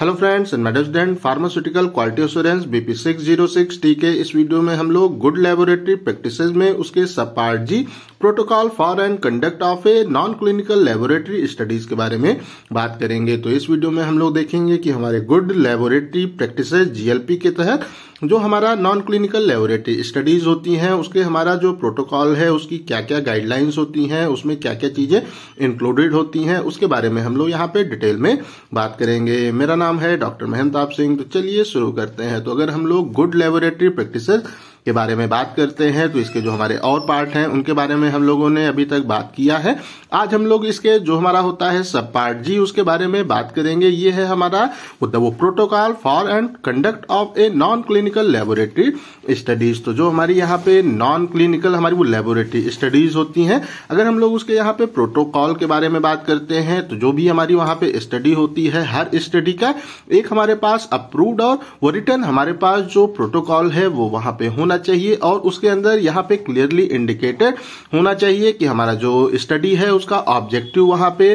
hello friends मेडोस्डेंट pharmaceutical quality insurance BP six zero six T के इस video में हम लोग गुड लेबोरेटरी प्रैक्टिस में उसके subpart G protocol for and conduct of a non clinical laboratory studies के बारे में बात करेंगे तो इस वीडियो में हम लोग देखेंगे कि हमारे गुड लेबोरेटरी प्रैक्टिस जीएलपी के तहत जो हमारा नॉन क्लिनिकल लेबोरेटरी स्टडीज होती हैं उसके हमारा जो प्रोटोकॉल है उसकी क्या क्या गाइडलाइंस होती हैं उसमें क्या क्या चीजें इंक्लूडेड होती हैं उसके बारे में हम लोग यहाँ पे डिटेल में बात करेंगे मेरा नाम है डॉक्टर महमताप सिंह तो चलिए शुरू करते हैं तो अगर हम लोग गुड लेबोरेटरी प्रैक्टिस के बारे में बात करते हैं तो इसके जो हमारे और पार्ट हैं उनके बारे में हम लोगों ने अभी तक बात किया है आज हम लोग इसके जो हमारा होता है सब पार्ट जी उसके बारे में बात करेंगे ये है हमारा वो तो protocol for and conduct of a non clinical laboratory studies तो जो हमारी यहाँ पे नॉन क्लिनिकल हमारी वो लेबोरेटरी स्टडीज होती हैं अगर हम लोग उसके यहाँ पे प्रोटोकॉल के बारे में बात करते हैं तो जो भी हमारी वहां पे स्टडी होती है हर स्टडी का एक हमारे पास अप्रूव्ड और वो रिटर्न हमारे पास जो प्रोटोकॉल है वो वहां पे होना चाहिए और उसके अंदर यहाँ पे क्लियरली इंडिकेटेड होना चाहिए कि हमारा जो स्टडी है उसका ऑब्जेक्टिव वहाँ पे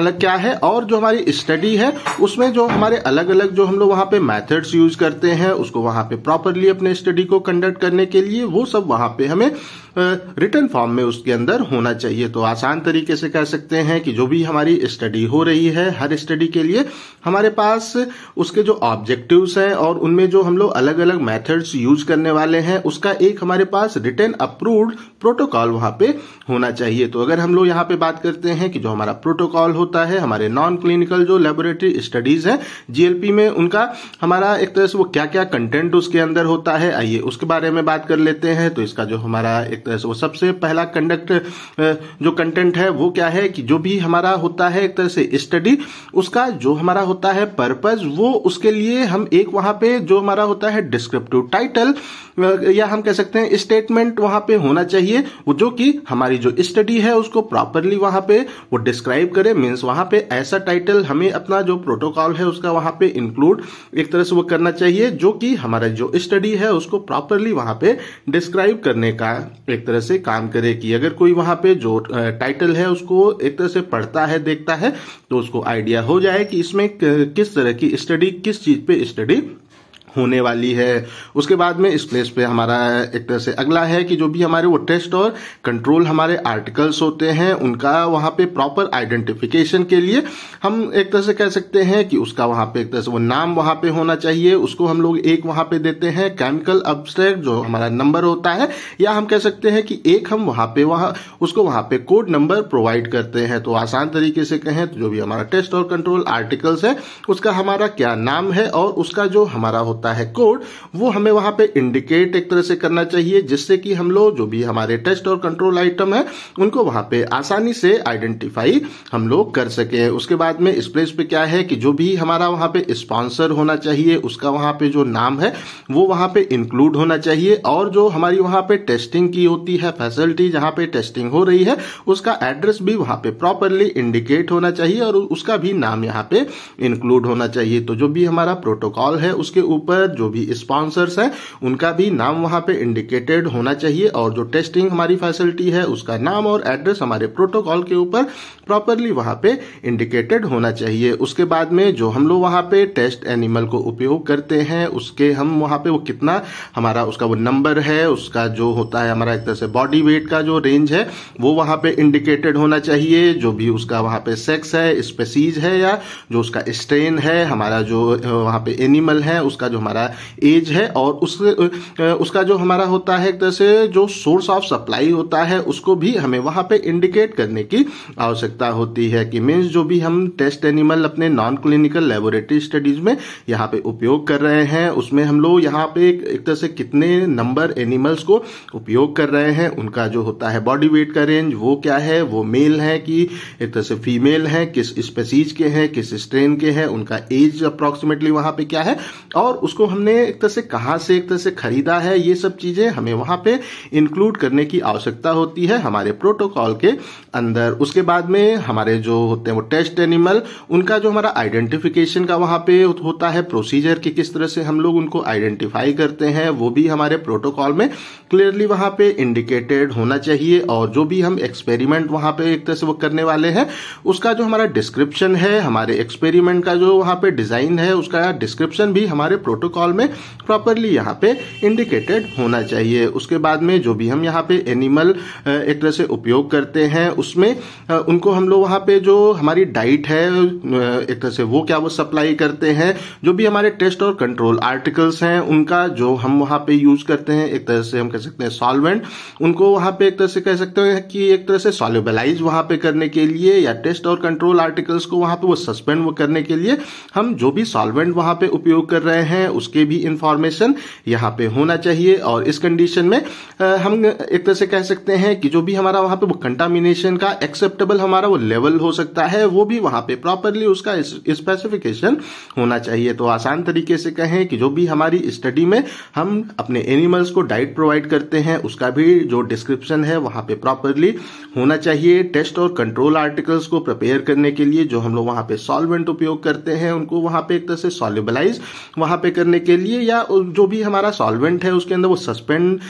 अलग क्या है और जो हमारी स्टडी है उसमें जो हमारे अलग अलग जो हम लोग वहाँ पे मैथड्स यूज करते हैं उसको वहाँ पे प्रॉपरली अपने स्टडी को कंडक्ट करने के लिए वो सब वहाँ पे हमें रिटर्न फॉर्म में उसके अंदर होना चाहिए तो आसान तरीके से कह सकते हैं कि जो भी हमारी स्टडी हो रही है हर स्टडी के लिए हमारे पास उसके जो ऑब्जेक्टिव्स हैं और उनमें जो हम लोग अलग अलग मेथड्स यूज करने वाले हैं उसका एक हमारे पास रिटर्न अप्रूव्ड प्रोटोकॉल वहां पे होना चाहिए तो अगर हम लोग यहाँ पे बात करते हैं कि जो हमारा प्रोटोकॉल होता है हमारे नॉन क्लिनिकल जो लेबोरेटरी स्टडीज हैं जीएलपी में उनका हमारा एक तरह से वो क्या क्या कंटेंट उसके अंदर होता है आइए उसके बारे में बात कर लेते हैं तो इसका जो हमारा एक तरह से वो सबसे पहला कंडक्ट जो कंटेंट है वो क्या है कि जो भी हमारा होता है एक तरह से स्टडी उसका जो हमारा होता है पर्पज वो उसके लिए हम एक वहां पे जो हमारा होता है डिस्क्रिप्टिव टाइटल या हम कह सकते हैं स्टेटमेंट वहां पे होना चाहिए वो जो कि हमारी जो स्टडी है उसको प्रॉपरली वहां पे वो डिस्क्राइब करे मीन्स वहां पे ऐसा टाइटल हमें अपना जो प्रोटोकॉल है उसका वहां पे इंक्लूड एक तरह से वो करना चाहिए जो कि हमारा जो स्टडी है उसको प्रॉपरली वहां पे डिस्क्राइब करने का एक तरह से काम करे कि अगर कोई वहां पे जो टाइटल है उसको एक तरह से पढ़ता है देखता है तो उसको आइडिया हो जाए कि इसमें किस तरह की स्टडी किस चीज पे स्टडी होने वाली है उसके बाद में इस प्लेस पे हमारा एक तरह से अगला है कि जो भी हमारे वो टेस्ट और कंट्रोल हमारे आर्टिकल्स होते हैं उनका वहाँ पे प्रॉपर आइडेंटिफिकेशन के लिए हम एक तरह से कह सकते हैं कि उसका वहाँ पे एक तरह से वो नाम वहाँ पे होना चाहिए उसको हम लोग एक वहाँ पे देते हैं केमिकल अब्सट्रैक्ट जो हमारा नंबर होता है या हम कह सकते हैं कि एक हम वहाँ पे वहाँ उसको वहाँ पे कोड नंबर प्रोवाइड करते हैं तो आसान तरीके से कहें तो जो भी हमारा टेस्ट और कंट्रोल आर्टिकल्स है उसका हमारा क्या नाम है और उसका जो हमारा होता होता है कोड वो हमें वहां पे इंडिकेट एक तरह से करना चाहिए जिससे कि हम लोग जो भी हमारे टेस्ट और कंट्रोल आइटम है उनको वहां पे आसानी से आइडेंटिफाई हम लोग कर सके उसके बाद में इस प्लेस पे क्या है कि जो भी हमारा वहां पे स्पॉन्सर होना चाहिए उसका वहां पे जो नाम है वो वहां पे इंक्लूड होना चाहिए और जो हमारी वहां पे टेस्टिंग की होती है फैसिलिटी जहां पे टेस्टिंग हो रही है उसका एड्रेस भी वहां पे प्रॉपरली इंडिकेट होना चाहिए और उसका भी नाम यहां पे इंक्लूड होना चाहिए तो जो भी हमारा प्रोटोकॉल है उसके ऊपर पर जो भी स्पॉन्सर्स हैं उनका भी नाम वहां पे इंडिकेटेड होना चाहिए और जो टेस्टिंग हमारी फैसिलिटी है उसका नाम और एड्रेस हमारे प्रोटोकॉल के ऊपर प्रॉपरली वहां पे इंडिकेटेड होना चाहिए उसके बाद में जो हम लोग वहां पे टेस्ट एनिमल को उपयोग करते हैं उसके हम वहां पे वो कितना हमारा उसका वो नंबर है उसका जो होता है हमारा एक तरह से बॉडी वेट का जो रेंज है वो वहां पे इंडिकेटेड होना चाहिए जो भी उसका वहां पे सेक्स है स्पेसीज है या जो उसका स्ट्रेन है हमारा जो वहां पे एनिमल है उसका जो हमारा एज है और उस उसका जो हमारा होता है एक तरह से जो सोर्स ऑफ सप्लाई होता है उसको भी हमें वहाँ पे इंडिकेट करने की आवश्यकता होती है कि मीन्स जो भी हम टेस्ट एनिमल अपने नॉन क्लिनिकल लेबोरेटरी स्टडीज में यहाँ पे उपयोग कर रहे हैं उसमें हम लोग यहाँ पे एक तरह से कितने नंबर एनिमल्स को उपयोग कर रहे हैं उनका जो होता है बॉडी वेट का रेंज वो क्या है वो मेल है कि एक तरह से फीमेल है किस स्पेसीज के हैं किस स्ट्रेन के हैं उनका एज अप्रोक्सीमेटली वहाँ पे क्या है और उस उसको हमने एक तरह से कहाँ से एक तरह से खरीदा है ये सब चीजें हमें वहां पे इंक्लूड करने की आवश्यकता होती है हमारे प्रोटोकॉल के अंदर उसके बाद में हमारे जो होते हैं वो टेस्ट एनिमल उनका जो हमारा आइडेंटिफिकेशन का वहां पे होता है प्रोसीजर कि किस तरह से हम लोग उनको आइडेंटिफाई करते हैं वो भी हमारे प्रोटोकॉल में क्लियरली वहां पे इंडिकेटेड होना चाहिए और जो भी हम एक्सपेरिमेंट वहां पे एक तरह से वो करने वाले हैं उसका जो हमारा डिस्क्रिप्शन है हमारे एक्सपेरिमेंट का जो वहां पे डिजाइन है उसका डिस्क्रिप्शन भी हमारे प्रोटोकॉल में प्रॉपरली यहाँ पे इंडिकेटेड होना चाहिए उसके बाद में जो भी हम यहाँ पे एनिमल एक तरह से उपयोग करते हैं उसमें उनको हम लोग वहाँ पे जो हमारी डाइट है एक तरह से वो क्या वो सप्लाई करते हैं जो भी हमारे टेस्ट और कंट्रोल आर्टिकल्स हैं उनका जो हम वहाँ पे यूज करते हैं एक तरह से हम कह सकते हैं सॉल्वेंट उनको वहाँ पे एक तरह से कह सकते हैं कि एक तरह से सॉल्यूबलाइज वहाँ पे करने के लिए या टेस्ट और कंट्रोल आर्टिकल्स को वहाँ पे वो सस्पेंड वो करने के लिए हम जो भी सॉल्वेंट वहाँ पे उपयोग कर रहे हैं हैं उसके भी इंफॉर्मेशन यहाँ पे होना चाहिए और इस कंडीशन में हम एक तरह से कह सकते हैं कि जो भी हमारा वहां पे कंटामिनेशन का एक्सेप्टेबल हमारा वो लेवल हो सकता है वो भी वहां पे प्रॉपरली उसका स्पेसिफिकेशन होना चाहिए तो आसान तरीके से कहें कि जो भी हमारी स्टडी में हम अपने एनिमल्स को डाइट प्रोवाइड करते हैं उसका भी जो डिस्क्रिप्शन है वहां पे प्रॉपरली होना चाहिए टेस्ट और कंट्रोल आर्टिकल्स को प्रिपेयर करने के लिए जो हम लोग वहां पे सॉल्वेंट उपयोग करते हैं उनको वहां पे एक तरह से सॉल्युबलाइज वहां पे करने के लिए या जो भी हमारा सॉल्वेंट है उसके अंदर वो सस्पेंड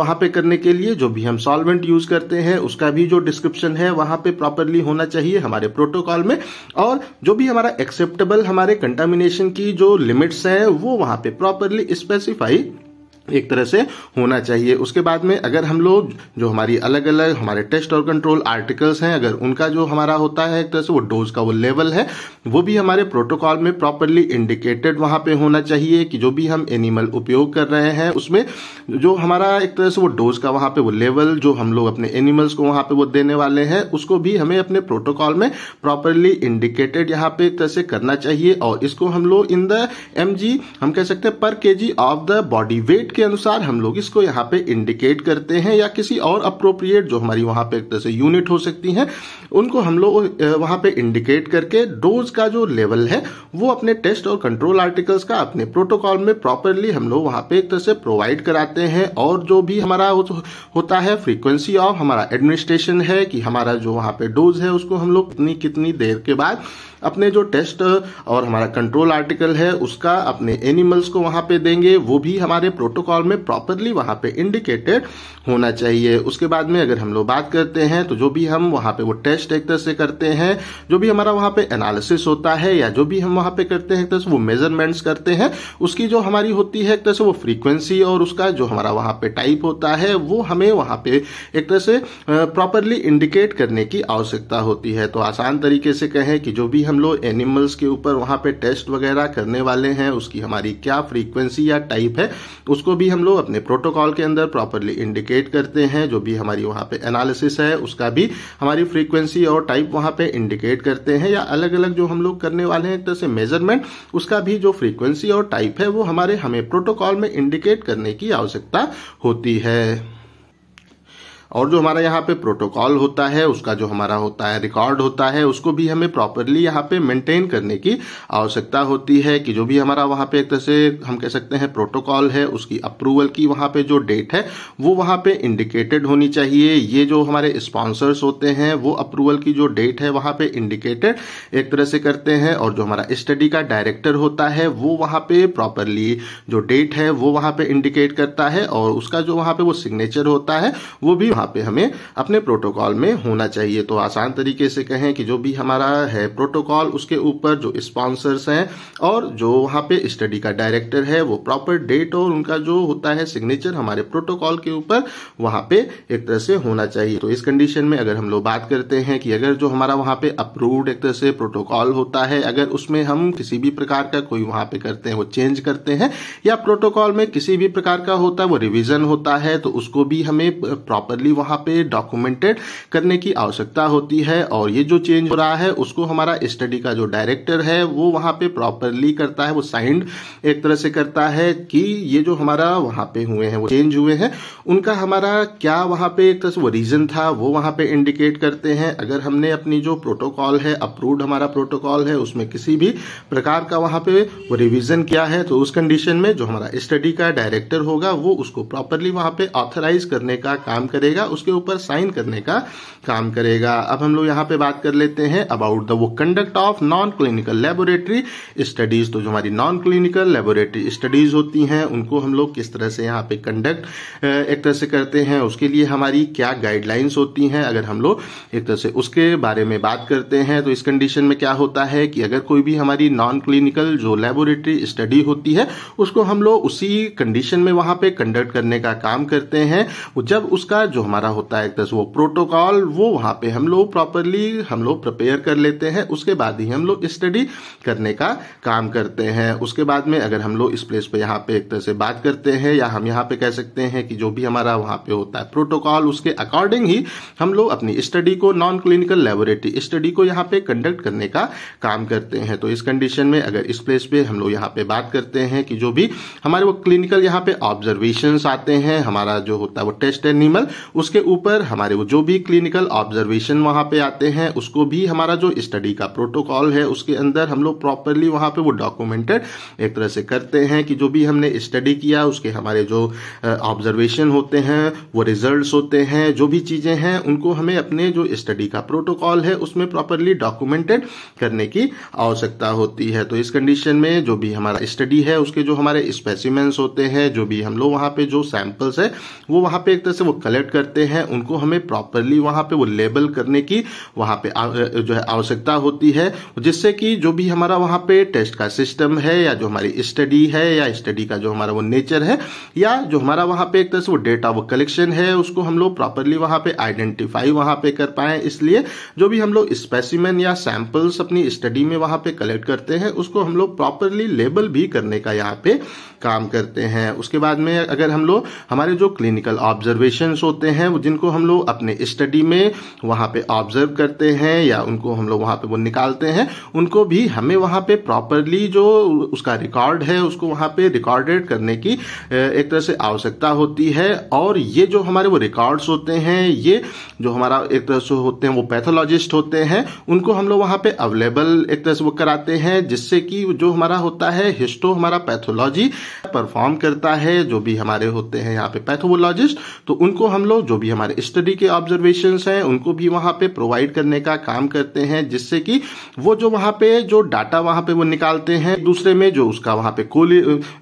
वहां पे करने के लिए जो भी हम सॉल्वेंट यूज करते हैं उसका भी जो डिस्क्रिप्शन है वहां पे प्रॉपरली होना चाहिए हमारे प्रोटोकॉल में और जो भी हमारा एक्सेप्टेबल हमारे कंटामिनेशन की जो लिमिट्स हैं वो वहां पे प्रॉपरली स्पेसिफाई एक तरह से होना चाहिए उसके बाद में अगर हम लोग जो हमारी अलग अलग हमारे टेस्ट और कंट्रोल आर्टिकल्स हैं अगर उनका जो हमारा होता है एक तरह से वो डोज का वो लेवल है वो भी हमारे प्रोटोकॉल में प्रॉपरली इंडिकेटेड वहां पे होना चाहिए कि जो भी हम एनिमल उपयोग कर रहे हैं उसमें जो हमारा एक तरह से वो डोज का वहां पे वो लेवल जो हम लोग अपने एनिमल्स को वहां पे वो देने वाले हैं उसको भी हमें अपने प्रोटोकॉल में प्रॉपरली इंडिकेटेड यहाँ पे एक तरह से करना चाहिए और इसको हम लोग इन द एम हम कह सकते हैं पर के ऑफ द बॉडी वेट के अनुसार हम लोग इसको यहाँ पे इंडिकेट करते हैं या किसी और अप्रोप्रिएट जो हमारी वहां पे एक तरह से यूनिट हो सकती हैं उनको हम लोग वहां पे इंडिकेट करके डोज का जो लेवल है वो अपने टेस्ट और कंट्रोल आर्टिकल्स का अपने प्रोटोकॉल में प्रॉपरली हम लोग वहां पे एक तरह से प्रोवाइड कराते हैं और जो भी हमारा होता है फ्रीक्वेंसी ऑफ हमारा एडमिनिस्ट्रेशन है कि हमारा जो वहां पे डोज है उसको हम लोग कितनी कितनी देर के बाद अपने जो टेस्ट और हमारा कंट्रोल आर्टिकल है उसका अपने एनिमल्स को वहां पे देंगे वो भी हमारे प्रोटोकॉल में प्रॉपरली वहां पे इंडिकेटेड होना चाहिए उसके बाद में अगर हम लोग बात करते हैं तो जो भी हम वहां पे वो टेस्ट एक तरह से करते हैं जो भी हमारा वहां पे एनालिसिस होता है या जो भी हम वहां पे करते हैं एक तरह से वो मेजरमेंट्स करते हैं उसकी जो हमारी होती है एक तरह से वो फ्रीक्वेंसी और उसका जो हमारा वहां पे टाइप होता है वो हमें वहां पे एक तरह से प्रॉपरली इंडिकेट करने की आवश्यकता होती है तो आसान तरीके से कहें कि जो भी हम लोग एनिमल्स के ऊपर वहाँ पे टेस्ट वगैरह करने वाले हैं उसकी हमारी क्या फ्रीक्वेंसी या टाइप है उसको भी हम लोग अपने प्रोटोकॉल के अंदर प्रॉपरली इंडिकेट करते हैं जो भी हमारी वहाँ पे एनालिसिस है उसका भी हमारी फ्रीक्वेंसी और टाइप वहाँ पे इंडिकेट करते हैं या अलग अलग जो हम लोग करने वाले हैं एक तरह से मेजरमेंट उसका भी जो फ्रीक्वेंसी और टाइप है वो हमारे हमें प्रोटोकॉल में इंडिकेट करने की आवश्यकता होती है और जो हमारा यहाँ पे प्रोटोकॉल होता है उसका जो हमारा होता है रिकॉर्ड होता है उसको भी हमें प्रॉपरली यहाँ पे मेंटेन करने की आवश्यकता होती है कि जो भी हमारा वहाँ पे एक तरह से हम कह सकते हैं प्रोटोकॉल है उसकी अप्रूवल की वहाँ पे जो डेट है वो वहाँ पे इंडिकेटेड होनी चाहिए ये जो हमारे स्पॉन्सर्स होते हैं वो अप्रूवल की जो डेट है वहाँ पे इंडिकेटेड एक तरह से करते हैं और जो हमारा स्टडी का डायरेक्टर होता है वो वहाँ पे प्रॉपरली जो डेट है वो वहाँ पे इंडिकेट करता है और उसका जो वहाँ पे वो सिग्नेचर होता है वो भी वहाँ पे हमें अपने प्रोटोकॉल में होना चाहिए तो आसान तरीके से कहें कि जो भी हमारा है प्रोटोकॉल उसके ऊपर जो स्पॉन्सर्स हैं और जो वहाँ पे स्टडी का डायरेक्टर है वो प्रॉपर डेट और उनका जो होता है सिग्नेचर हमारे प्रोटोकॉल के ऊपर वहाँ पे एक तरह से होना चाहिए तो इस कंडीशन में अगर हम लोग बात करते हैं कि अगर जो हमारा वहाँ पे अप्रूव्ड एक तरह से प्रोटोकॉल होता है अगर उसमें हम किसी भी प्रकार का कोई वहाँ पे करते हैं वो चेंज करते हैं या प्रोटोकॉल में किसी भी प्रकार का होता है वो रिविजन होता है तो उसको भी हमें प्रॉपरली एक्जैक्टली वहाँ पे डॉक्यूमेंटेड करने की आवश्यकता होती है और ये जो चेंज हो रहा है उसको हमारा स्टडी का जो डायरेक्टर है वो वहाँ पे प्रॉपरली करता है वो साइंड एक तरह से करता है कि ये जो हमारा वहाँ पे हुए हैं वो चेंज हुए हैं उनका हमारा क्या वहाँ पे एक तरह से वो रीजन था वो वहाँ पे इंडिकेट करते हैं अगर हमने अपनी जो प्रोटोकॉल है अप्रूव्ड हमारा प्रोटोकॉल है उसमें किसी भी प्रकार का वहां पे वो रिविजन किया है तो उस कंडीशन में जो हमारा स्टडी का डायरेक्टर होगा वो उसको प्रॉपरली वहां पे ऑथराइज करने का काम करेगा करेगा उसके ऊपर साइन करने का काम करेगा अब हम लोग यहाँ पे बात कर लेते हैं अबाउट द वो conduct of non clinical laboratory studies तो जो हमारी नॉन क्लिनिकल लेबोरेटरी स्टडीज होती हैं उनको हम लोग किस तरह से यहाँ पे कंडक्ट एक तरह से करते हैं उसके लिए हमारी क्या गाइडलाइंस होती हैं अगर हम लोग एक तरह से उसके बारे में बात करते हैं तो इस कंडीशन में क्या होता है कि अगर कोई भी हमारी नॉन क्लिनिकल जो लेबोरेटरी स्टडी होती है उसको हम लोग उसी कंडीशन में वहां पे कंडक्ट करने का काम करते हैं जब उसका जो हमारा होता है एक तरह से वो प्रोटोकॉल वो वहाँ पे हम लोग प्रॉपरली हम लोग प्रिपेयर कर लेते हैं उसके बाद ही हम लोग स्टडी करने का काम करते हैं उसके बाद में अगर हम लोग इस प्लेस पे यहाँ पे एक तरह से बात करते हैं या हम यहाँ पे कह सकते हैं कि जो भी हमारा वहां पे होता है प्रोटोकॉल उसके अकॉर्डिंग ही हम लोग अपनी स्टडी को नॉन क्लिनिकल लेबोरेटरी स्टडी को यहाँ पे कंडक्ट करने का काम करते हैं तो इस कंडीशन में अगर इस प्लेस पे हम लोग यहाँ पे बात करते हैं कि जो भी हमारे वो क्लिनिकल यहाँ पे ऑब्जर्वेशन आते हैं हमारा जो होता है वो टेस्ट एनिमल उसके ऊपर हमारे वो जो भी क्लिनिकल ऑब्जर्वेशन वहाँ पे आते हैं उसको भी हमारा जो स्टडी का प्रोटोकॉल है उसके अंदर हम लोग प्रॉपरली वहाँ पे वो डॉक्यूमेंटेड एक तरह से करते हैं कि जो भी हमने स्टडी किया उसके हमारे जो ऑब्जर्वेशन होते हैं वो रिजल्ट होते हैं जो भी चीज़ें हैं उनको हमें अपने जो स्टडी का प्रोटोकॉल है उसमें प्रॉपरली डॉक्यूमेंटेड करने की आवश्यकता होती है तो इस कंडीशन में जो भी हमारा स्टडी है उसके जो हमारे स्पेसिमेंट्स होते हैं जो भी हम लोग वहाँ पे जो सैंपल्स है वो वहाँ पे एक तरह से वो कलेक्ट कर करते हैं उनको हमें प्रॉपरली वहाँ पे वो लेबल करने की वहाँ पे जो है आवश्यकता होती है जिससे कि जो भी हमारा वहाँ पे टेस्ट का सिस्टम है या जो हमारी स्टडी है या स्टडी का जो हमारा वो नेचर है या जो हमारा वहाँ पे एक तरह से वो डेटा वो कलेक्शन है उसको हम लोग प्रॉपरली वहाँ पे आइडेंटिफाई वहाँ पे कर पाए इसलिए जो भी हम लोग स्पेसिमेन या सैंपल्स अपनी स्टडी में वहाँ पे कलेक्ट करते हैं उसको हम लोग प्रॉपरली लेबल भी करने का यहाँ पे काम करते हैं उसके बाद में अगर हम लोग हमारे जो क्लिनिकल ऑब्जर्वेशन होते हैं जिनको हम लोग अपने स्टडी में वहाँ पे ऑब्जर्व करते हैं या उनको हम लोग वहाँ पे वो निकालते हैं उनको भी हमें वहाँ पे प्रॉपरली जो उसका रिकॉर्ड है उसको वहाँ पे रिकॉर्डेड करने की एक तरह से आवश्यकता होती है और ये जो हमारे वो रिकॉर्ड्स होते हैं ये जो हमारा एक तरह से होते हैं वो पैथोलॉजिस्ट होते हैं उनको हम लोग वहाँ पे अवेलेबल एक तरह से वो कराते हैं जिससे कि जो हमारा होता है हिस्टो हमारा पैथोलॉजी परफॉर्म करता है जो भी हमारे होते हैं यहाँ पे पैथोलॉजिस्ट तो उनको हम लोग जो भी हमारे स्टडी के ऑब्जर्वेशन हैं उनको भी वहां पे प्रोवाइड करने का काम करते हैं जिससे कि वो जो वहां पे जो डाटा वहां पे वो निकालते हैं दूसरे में जो उसका वहां पे को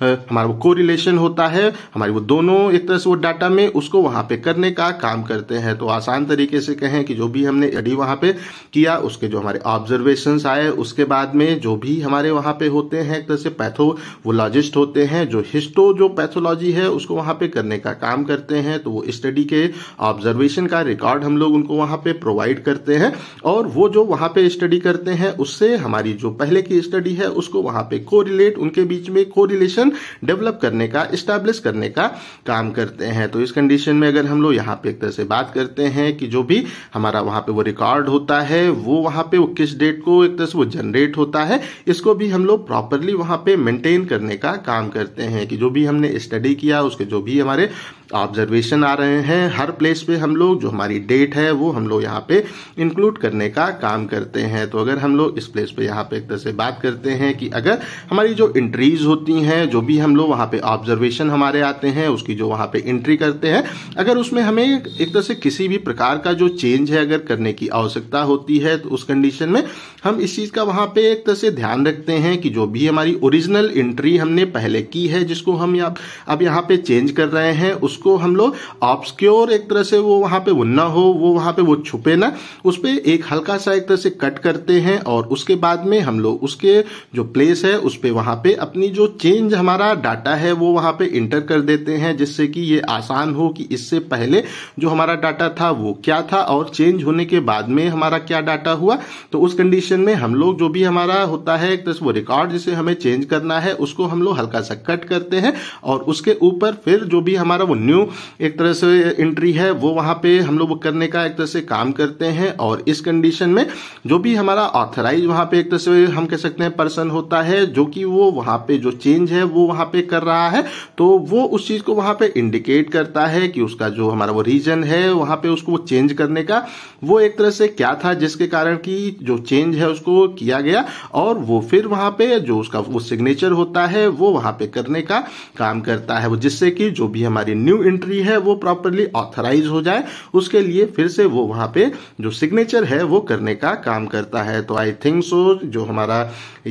हमारा वो कोरिलेशन होता है हमारी वो दोनों एक तरह से वो डाटा में उसको वहां पे करने का काम करते हैं तो आसान तरीके से कहें कि जो भी हमने स्टडी वहां पे किया उसके जो हमारे ऑब्जर्वेशन आए उसके बाद में जो भी हमारे वहां पे होते हैं एक तरह से पैथोलॉजिस्ट होते हैं हैं जो हिस्टो जो पैथोलॉजी है उसको वहाँ पे करने का काम करते हैं तो वो स्टडी के ऑब्जर्वेशन का रिकॉर्ड हम लोग उनको वहाँ पे प्रोवाइड करते हैं और वो जो वहाँ पे स्टडी करते हैं उससे हमारी जो पहले की स्टडी है उसको वहाँ पे कोरिलेट उनके बीच में कोरिलेशन डेवलप करने का इस्टेब्लिश करने का काम करते हैं तो इस कंडीशन में अगर हम लोग यहाँ पे एक तरह से बात करते हैं कि जो भी हमारा वहाँ पे वो रिकॉर्ड होता है वो वहाँ पे वो किस डेट को एक तरह से वो जनरेट होता है इसको भी हम लोग प्रॉपरली वहाँ पे मेंटेन करने का काम करते करते हैं कि जो भी हमने स्टडी किया उसके जो भी हमारे ऑब्जर्वेशन आ रहे हैं हर प्लेस पे हम लोग जो हमारी डेट है वो हम लोग यहाँ पे इंक्लूड करने का काम करते हैं तो अगर हम लोग इस प्लेस पे यहाँ पे एक तरह से बात करते हैं कि अगर हमारी जो एंट्रीज होती हैं जो भी हम लोग वहाँ पे ऑब्जर्वेशन हमारे आते हैं उसकी जो वहाँ पे एंट्री करते हैं अगर उसमें हमें एक तरह से किसी भी प्रकार का जो चेंज है अगर करने की आवश्यकता होती है तो उस कंडीशन में हम इस चीज़ का वहाँ पे एक तरह से ध्यान रखते हैं कि जो भी हमारी ओरिजिनल एंट्री हमने पहले की की है जिसको हम या, अब यहाँ पे चेंज कर रहे हैं उसको हम लोग ऑब्सक्योर एक तरह से वो वहाँ पे वो ना हो वो वहाँ पे वो छुपे ना उस पर एक हल्का सा एक तरह से कट करते हैं और उसके बाद में हम लोग उसके जो प्लेस है उस पर वहाँ पे अपनी जो चेंज हमारा डाटा है वो वहाँ पे इंटर कर देते हैं जिससे कि ये आसान हो कि इससे पहले जो हमारा डाटा था वो क्या था और चेंज होने के बाद में हमारा क्या डाटा हुआ तो उस कंडीशन में हम लोग जो भी हमारा होता है एक तरह से वो रिकॉर्ड जिसे हमें चेंज करना है उसको हम लोग हल्का सा कट करते हैं और उसके ऊपर फिर जो भी हमारा वो न्यू एक तरह से एंट्री है वो वहां पे हम लोग करने का एक तरह से काम करते हैं और इस कंडीशन में जो भी हमारा ऑथराइज वहां पे एक तरह से हम कह सकते हैं पर्सन होता है जो कि वो वहां पे जो चेंज है वो वहां पे कर रहा है तो वो उस चीज को वहां पे इंडिकेट करता है कि उसका जो हमारा वो रीजन है वहां पे उसको चेंज करने का वो एक तरह से क्या था जिसके कारण की जो चेंज है उसको किया गया और वो फिर वहां पे जो उसका वो सिग्नेचर होता है वो वहां पे करने का काम करता है वो जिससे कि जो भी हमारी न्यू एंट्री है वो प्रॉपरली ऑथराइज हो जाए उसके लिए फिर से वो वहां पे जो सिग्नेचर है वो करने का काम करता है तो आई थिंक सो जो हमारा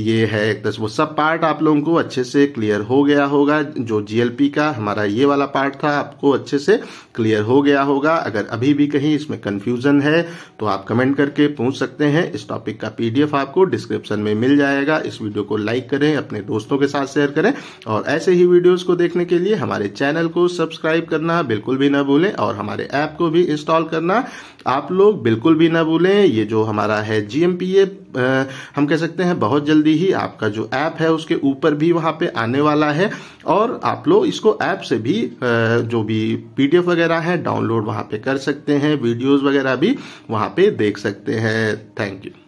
ये है एक वो सब पार्ट आप लोगों को अच्छे से क्लियर हो गया होगा जो जीएलपी का हमारा ये वाला पार्ट था आपको अच्छे से क्लियर हो गया होगा अगर अभी भी कहीं इसमें कंफ्यूजन है तो आप कमेंट करके पूछ सकते हैं इस टॉपिक का पीडीएफ आपको डिस्क्रिप्शन में मिल जाएगा इस वीडियो को लाइक करें अपने दोस्तों के साथ शेयर करें और ऐसे ही वीडियोस को देखने के लिए हमारे चैनल को सब्सक्राइब करना बिल्कुल भी ना भूलें और हमारे ऐप को भी इंस्टॉल करना आप लोग बिल्कुल भी ना भूलें ये जो हमारा है जी हम कह सकते हैं बहुत जल्दी ही आपका जो ऐप है उसके ऊपर भी वहाँ पे आने वाला है और आप लोग इसको ऐप से भी जो भी पीडीएफ वगैरह है डाउनलोड वहाँ पे कर सकते हैं वीडियोस वगैरह भी वहाँ पे देख सकते हैं थैंक यू